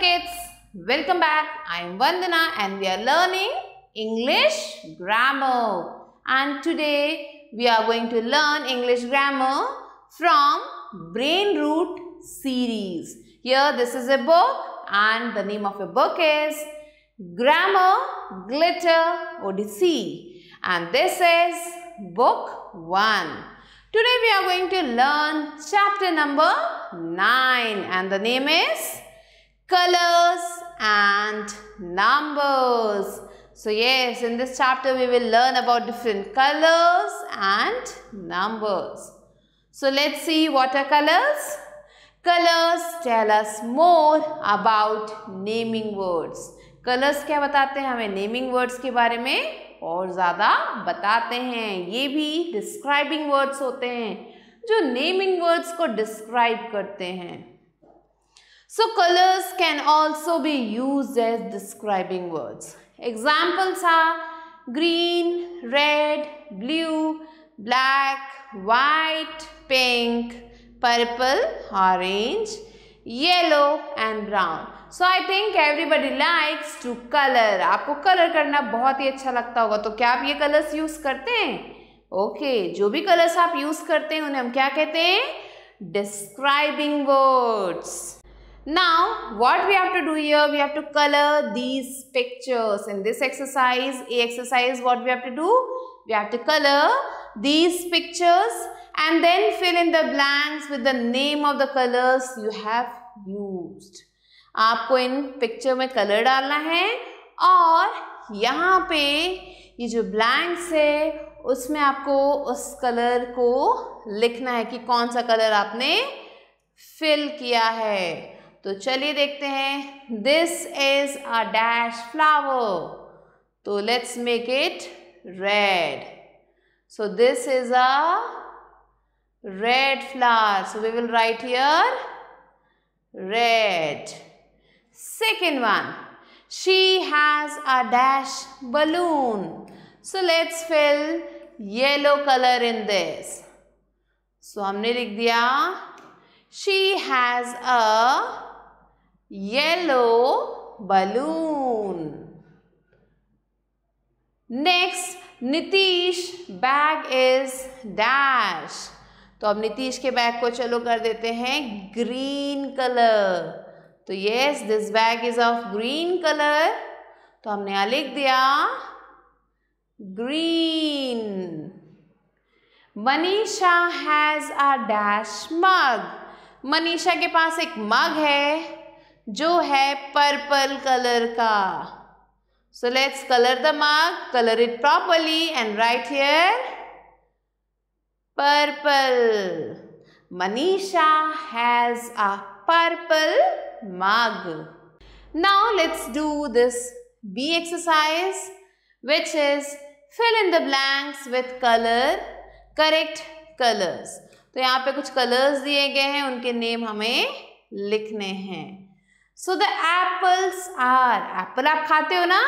kids, welcome back. I am Vandana and we are learning English grammar. And today we are going to learn English grammar from Brain Root series. Here this is a book and the name of a book is Grammar, Glitter, Odyssey. And this is book 1. Today we are going to learn chapter number 9 and the name is colors and numbers. So yes, in this chapter we will learn about different colors and numbers. So let's see what are colors? Colors tell us more about naming words. colors kya batate hain hame naming words ke bare mein aur zyada batate hain ye bhi describing words hote hain jo naming words ko describe karte hain So colors can also be used as describing words. Examples are green, red, blue, black, white, pink, purple, orange, yellow and brown. so i think everybody likes to color आपको color करना बहुत ही अच्छा लगता होगा तो क्या आप ये colors use करते हैं ओके okay, जो भी कलर्स आप यूज करते हैं उन्हें हम क्या कहते हैं describing words Now, what we have to do here, we have to color these pictures. In this exercise, A exercise, what we have to do? We have to color these pictures and then fill in the blanks with the name of the colors you have used. आपको इन picture में colour डालना है और यहाँ पे ये जो blanks है उसमें आपको उस कलर को लिखना है कि कौन सा कलर आपने फिल किया है तो चलिए देखते हैं this is a dash flower तो let's make it red so this is a red flower so we will write here red second one she has a dash balloon so let's fill yellow colour in this so हमने लिख दिया she has a yellow balloon. Next, Nitish bag is dash. तो अब नीतीश के bag को चलो कर देते हैं ग्रीन कलर तो yes this bag is of green colour तो हमने यहां लिख दिया green Manisha has a dash mug Manisha के पास एक मग है जो है पर्पल कलर का so let's colour the mark colour it properly and write here purple Manisha has a purple mark now let's do this B exercise which is fill in the blanks with colour correct colours तो यहाँ पे कुछ colours दिए गए हैं उनके name हमें लिखने हैं so the apples are apple आप खाते हो ना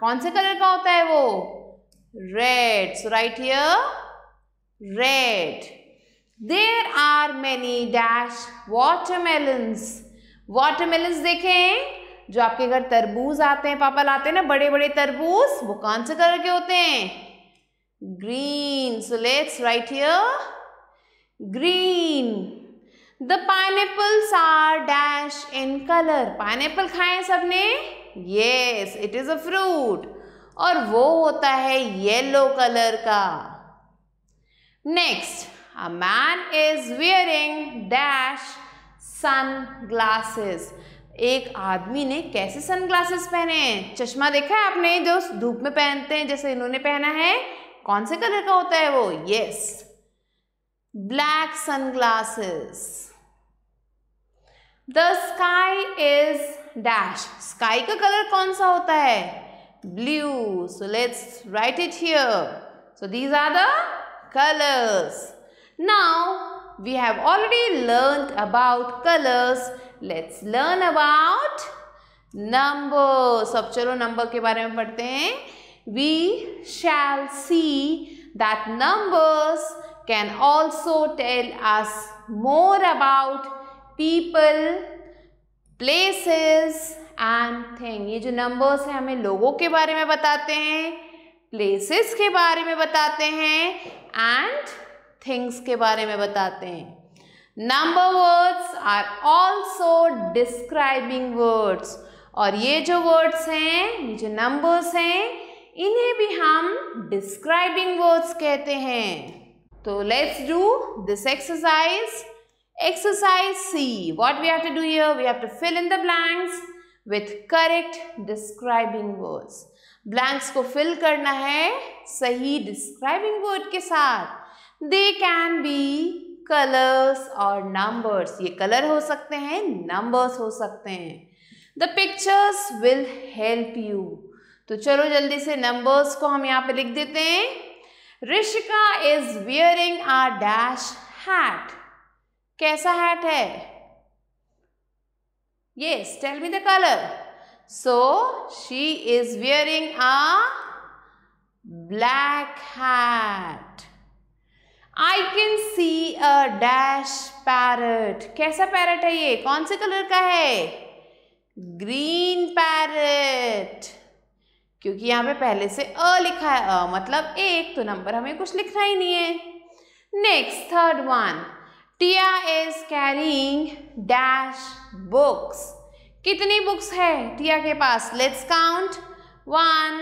कौन से कलर का होता है वो red so write here red there are many dash watermelons watermelons देखें जो आपके घर तरबूज आते हैं पापा लाते हैं ना बड़े बड़े तरबूज वो कौन से कलर के होते हैं green so let's write here green the pineapples are dash in colour pineapple खाए सबने yes it is a fruit और वो होता है येलो कलर का next a man is wearing dash sunglasses एक आदमी ने कैसे सन ग्लासेस पहने हैं चश्मा देखा है आपने जो धूप में पहनते हैं जैसे इन्होंने पहना है कौन से कलर का होता है वो yes black sunglasses the sky is dash sky का कलर कौन सा होता है blue so let's write it here so these are the colours now we have already learn about colours let's learn about number सब चलो number के बारे में पढ़ते हैं we shall see that numbers can also tell us more about people places and thing ये जो numbers हैं हमें लोगों के बारे में बताते हैं प्लेसेस के बारे में बताते हैं एंड थिंग्स के बारे में बताते हैं number words are also describing words और ये जो वर्ड्स हैं ये जो नंबर्स हैं इन्हें भी हम डिस्क्राइबिंग वर्ड्स कहते हैं तो let's do this exercise Exercise C. What we have to do here? We have to fill in the blanks with correct describing words. Blanks को fill करना है सही describing word के साथ. They can be colors or numbers. ये color हो सकते हैं numbers हो सकते हैं. The pictures will help you. तो चलो जल्दी से numbers को हम यहाँ पे लिख देते हैं. Rishika is wearing a dash hat. कैसा हैट है yes tell me the colour so she is wearing a black hat I can see a dash parrot कैसा पैरट है ये कौन से कलर का है ग्रीन पैरट क्योंकि यहां पे पहले से अ लिखा है अ मतलब एक तो नंबर हमें कुछ लिखना ही नहीं है next third one Tia is carrying dash books. कितनी books है Tia के पास Let's count. One,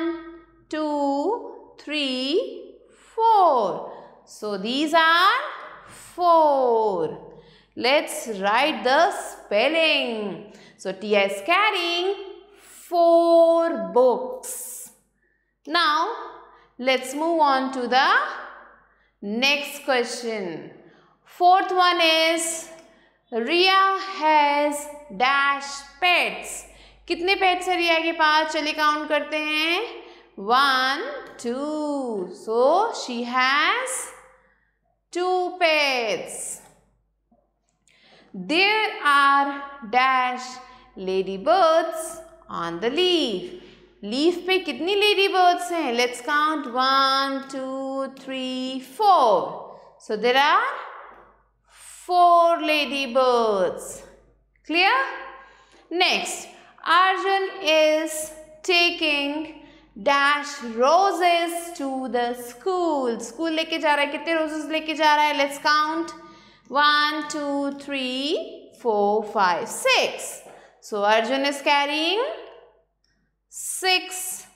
two, three, four. so these are four. Let's write the spelling. So Tia is carrying four books. Now let's move on to the next question. Fourth one is Riya has dash pets कितने pets है रिया के पास चलिए count करते हैं one two so she has two pets there are dash ladybirds on the leaf leaf पे कितनी ladybirds हैं let's count one two three four so there are four ladybirds. Clear? Next, Arjun is taking dash roses to the school. School leke ja raha hai. roses leke ja raha hai? Let's count. One, two, three, four, five, six. So Arjun is carrying six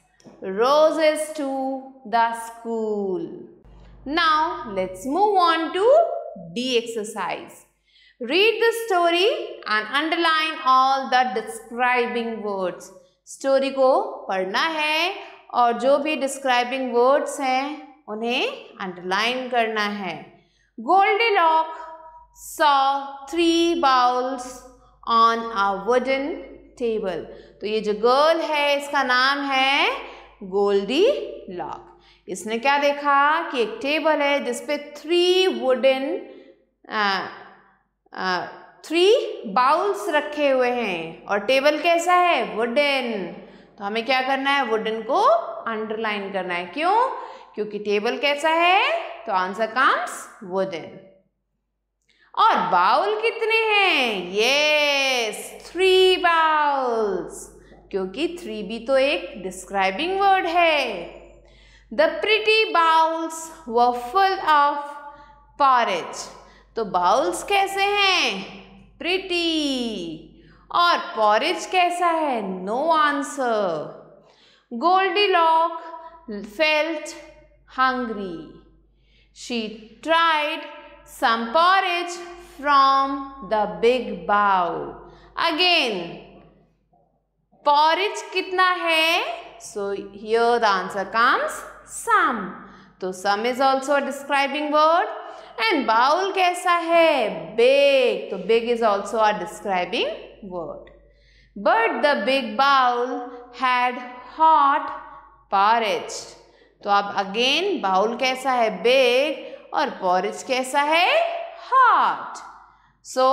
roses to the school. Now let's move on to D exercise. Read the story and underline all the describing words. Story को पढ़ना है और जो भी describing words हैं उन्हें underline करना है Goldilocks saw three bowls on a wooden table. तो ये जो girl है इसका नाम है Goldilocks. इसने क्या देखा कि एक टेबल है जिसपे थ्री वुडन थ्री बाउल्स रखे हुए हैं और टेबल कैसा है वुडन तो हमें क्या करना है वुडन को अंडरलाइन करना है क्यों क्योंकि टेबल कैसा है तो आंसर कम्स वुडन और बाउल कितने हैं यस थ्री बाउल्स क्योंकि थ्री भी तो एक डिस्क्राइबिंग वर्ड है the pretty bowls were full of porridge तो बाउल्स कैसे हैं प्रिटी और पॉरेज कैसा है no answer Goldilocks felt hungry. She tried some porridge from the big bowl. Again, porridge कितना है? So here the answer comes some तो some is also describing word and bowl कैसा है big तो big is also are describing word but the big bowl had hot porridge तो अब again bowl कैसा है बिग और पॉरिज कैसा है hot so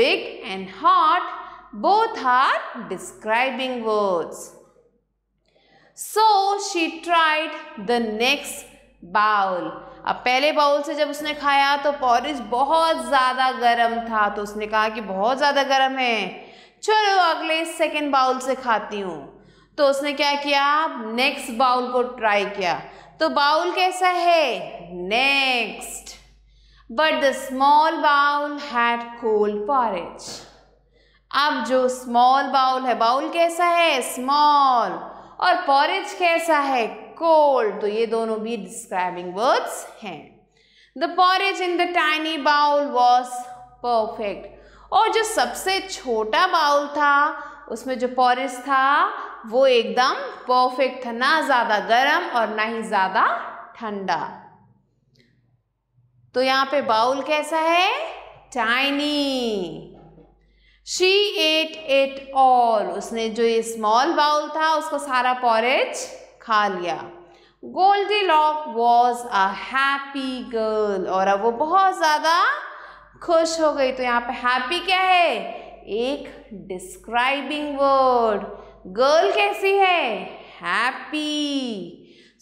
big and hot both are describing words so she tried the next bowl अब पहले bowl से जब उसने खाया तो पॉरिज बहुत ज़्यादा गर्म था तो उसने कहा कि बहुत ज़्यादा गर्म है चलो अगले सेकेंड बाउल से खाती हूँ तो उसने क्या किया नेक्स्ट बाउल को ट्राई किया तो बाउल कैसा है next but the small bowl had cold porridge अब जो स्मॉल बाउल है बाउल कैसा है स्मॉल और पॉरेज कैसा है कोल्ड तो ये दोनों भी डिस्क्राइबिंग वर्ड्स हैं the porridge in the tiny bowl was perfect और जो सबसे छोटा बाउल था उसमें जो पॉरेज था वो एकदम परफेक्ट था ना ज़्यादा गर्म और ना ही ज़्यादा ठंडा तो यहाँ पे बाउल कैसा है tiny she ate ate all उसने जो ये स्मॉल बाउल था उसको सारा पॉरेज खा लिया Goldilocks was a happy girl और अब वो बहुत ज़्यादा खुश हो गई तो यहाँ पे हैप्पी क्या है एक डिस्क्राइबिंग वर्ड गर्ल कैसी है happy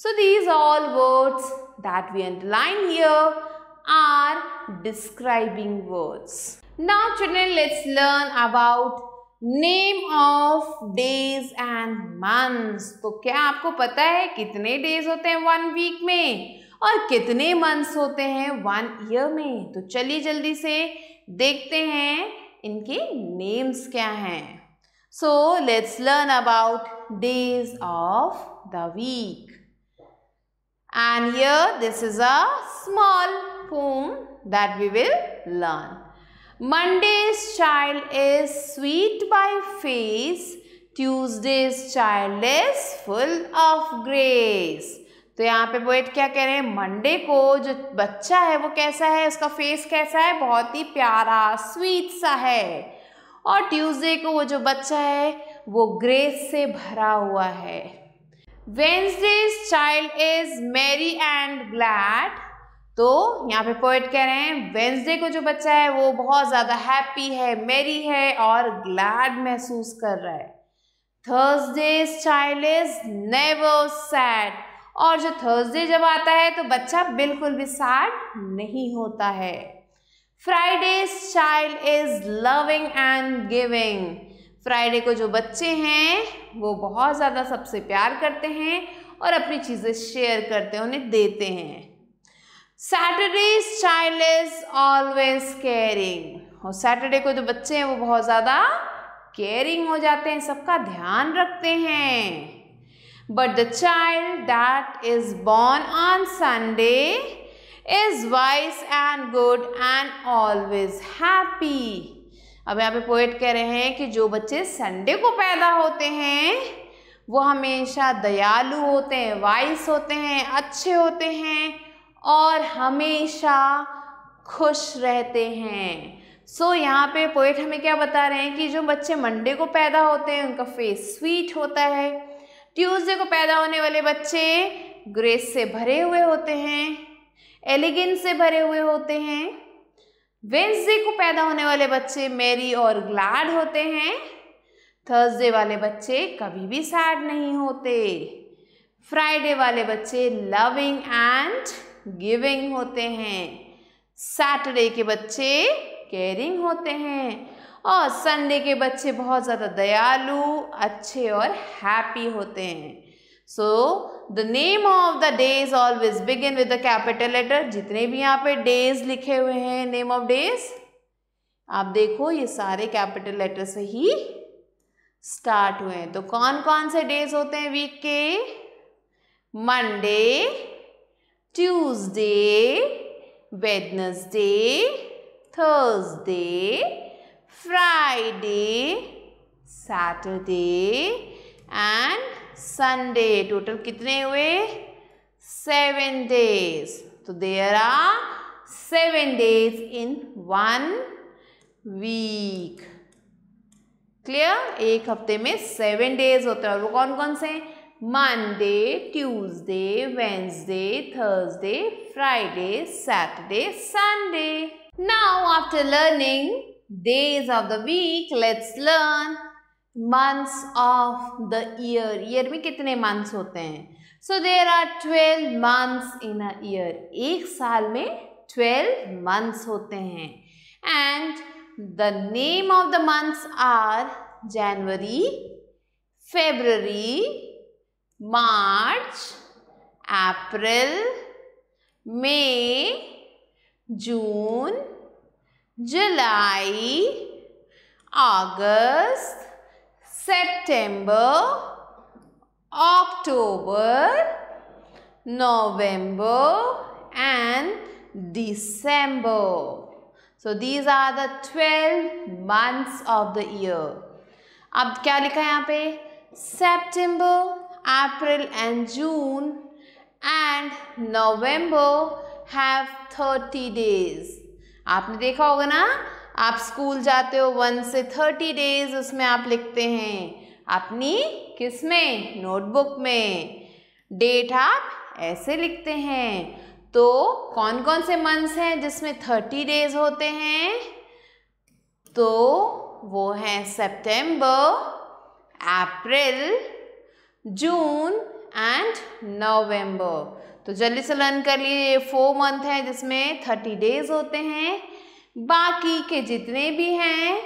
so these all words that we underline here are describing words Now children, let's learn about name of days and months तो क्या आपको पता है कितने डेज होते हैं वन वीक में और कितने months होते हैं वन ईयर में तो चलिए जल्दी से देखते हैं इनके नेम्स क्या हैं so let's learn about days of the week and here this is a small poem that we will learn Monday's child is sweet by face. Tuesday's child is full of grace. तो यहाँ पे poet क्या कह रहे हैं Monday को जो बच्चा है वो कैसा है उसका फेस कैसा है बहुत ही प्यारा स्वीट सा है और ट्यूसडे को वो जो बच्चा है वो ग्रेस से भरा हुआ है Wednesday's child is merry and glad तो यहाँ पे पोइट कह रहे हैं वेंसडे को जो बच्चा है वो बहुत ज़्यादा हैप्पी है मेरी है और ग्लैड महसूस कर रहा है Thursday's child is never sad और जो थर्सडे जब आता है तो बच्चा बिल्कुल भी सैड नहीं होता है Friday's child is loving and giving Friday को जो बच्चे हैं वो बहुत ज़्यादा सबसे प्यार करते हैं और अपनी चीज़ें शेयर करते हैं उन्हें देते हैं Saturday's child is always caring और सैटरडे को जो बच्चे हैं वो बहुत ज़्यादा केयरिंग हो जाते हैं सबका ध्यान रखते हैं but the child that is born on Sunday is wise and good and always happy अब यहाँ पे पोएट कह रहे हैं कि जो बच्चे संडे को पैदा होते हैं वो हमेशा दयालु होते हैं वाइस होते हैं अच्छे होते हैं और हमेशा खुश रहते हैं सो so, यहाँ पे पोइट हमें क्या बता रहे हैं कि जो बच्चे मंडे को पैदा होते हैं उनका फेस स्वीट होता है ट्यूसडे को पैदा होने वाले बच्चे ग्रेस से भरे हुए होते हैं एलिगेंस से भरे हुए होते हैं वेंसडे को पैदा होने वाले बच्चे मेरी और ग्लैड होते हैं थर्सडे वाले बच्चे कभी भी सैड नहीं होते फ्राइडे वाले बच्चे लविंग एंड गिविंग होते हैं सैटरडे के बच्चे केयरिंग होते हैं और संडे के बच्चे बहुत ज़्यादा दयालु अच्छे और हैप्पी होते हैं so the name of the days always begin with the capital letter जितने भी यहाँ पे डेज लिखे हुए हैं नेम ऑफ डेज आप देखो ये सारे कैपिटल लेटर से ही स्टार्ट हुए हैं तो कौन कौन से डेज होते हैं वीक के Monday Tuesday, Wednesday, Thursday, Friday, Saturday and Sunday. Total कितने हुए? Seven days. So there are seven days in one week. Clear? एक हफ्ते में seven days होते हैं और वो कौन कौन से हैं Monday Tuesday Wednesday Thursday Friday Saturday Sunday now after learning days of the week let's learn months of the year year में कितने मंथ्स होते हैं so there are twelve months in a year एक साल में ट्वेल्व मंथ्स होते हैं and the name of the months are January February March April May June July August September October November and December so these are the twelve months of the year अब क्या लिखा है यहाँ पे सितंबर April and June and November have 30 days. आपने देखा होगा ना आप स्कूल जाते हो वन से थर्टी डेज उसमें आप लिखते हैं अपनी किस में नोटबुक में डेट आप ऐसे लिखते हैं तो कौन कौन से मंथ्स हैं जिसमें थर्टी डेज होते हैं तो वो हैं सितंबर अप्रैल जून एंड नवंबर तो जल्दी से लर्न कर लिए ये फोर मंथ है जिसमें थर्टी डेज होते हैं बाकी के जितने भी हैं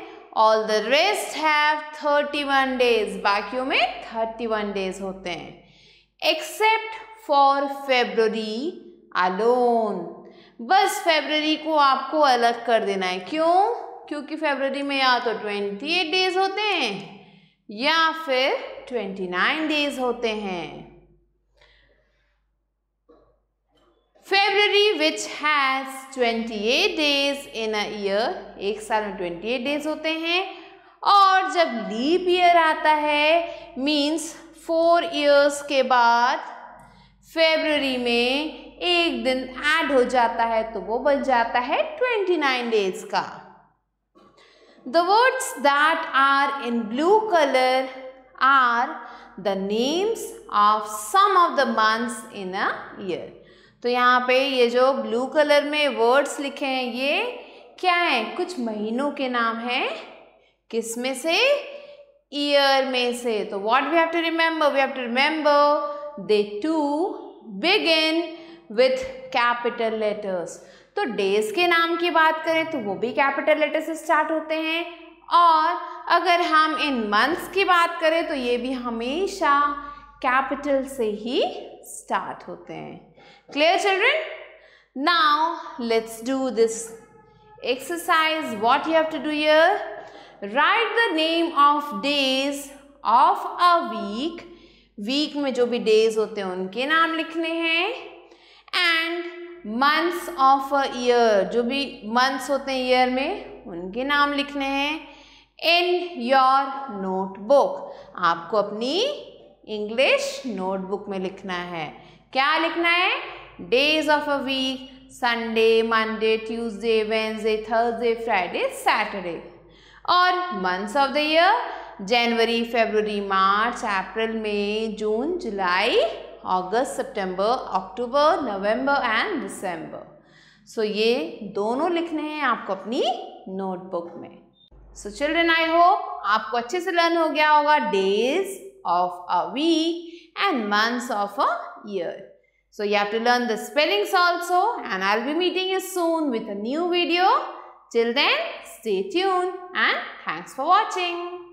all the rest have thirty one days बाकियों में थर्टी वन डेज होते हैं एक्सेप्ट फॉर फेब्ररी अलोन बस फेब्ररी को आपको अलग कर देना है क्यों क्योंकि फेब्ररी में या तो ट्वेंटी एट डेज होते हैं या फिर ट्वेंटी नाइन डेज होते हैं February which has twenty eight days in a year एक साल में ट्वेंटी एट डेज होते हैं और जब लीप ईयर आता है मीन्स फोर ईयर्स के बाद फेबररी में एक दिन ऐड हो जाता है तो वो बन जाता है ट्वेंटी नाइन डेज का The words that are in blue color are the names of some of the months in a year. तो यहाँ पे ये जो ब्लू कलर में वर्ड्स लिखे हैं ये क्या है कुछ महीनों के नाम हैं किस में से ईयर में से तो what we have to remember we have to remember they to begin with capital letters तो डेज के नाम की बात करें तो वो भी कैपिटल लेटर से स्टार्ट होते हैं और अगर हम इन मंथ्स की बात करें तो ये भी हमेशा कैपिटल से ही स्टार्ट होते हैं clear children now let's do this exercise what you have to do you're write the name of days of a week week में जो भी डेज होते हैं उनके नाम लिखने हैं and months of a year जो भी मंथ्स होते हैं ईयर में उनके नाम लिखने हैं इन योर नोटबुक आपको अपनी इंग्लिश नोटबुक में लिखना है क्या लिखना है days of a week Sunday Monday Tuesday Wednesday Thursday Friday Saturday और months of the year January February March April May June July August September October November and December so ये दोनों लिखने हैं आपको अपनी नोटबुक में सो चिल्ड्रेन आई होप आपको अच्छे से लर्न हो गया होगा days of a week and months of a year so you have to learn the spellings also and I be meeting you soon with a new video Till then stay tuned and thanks for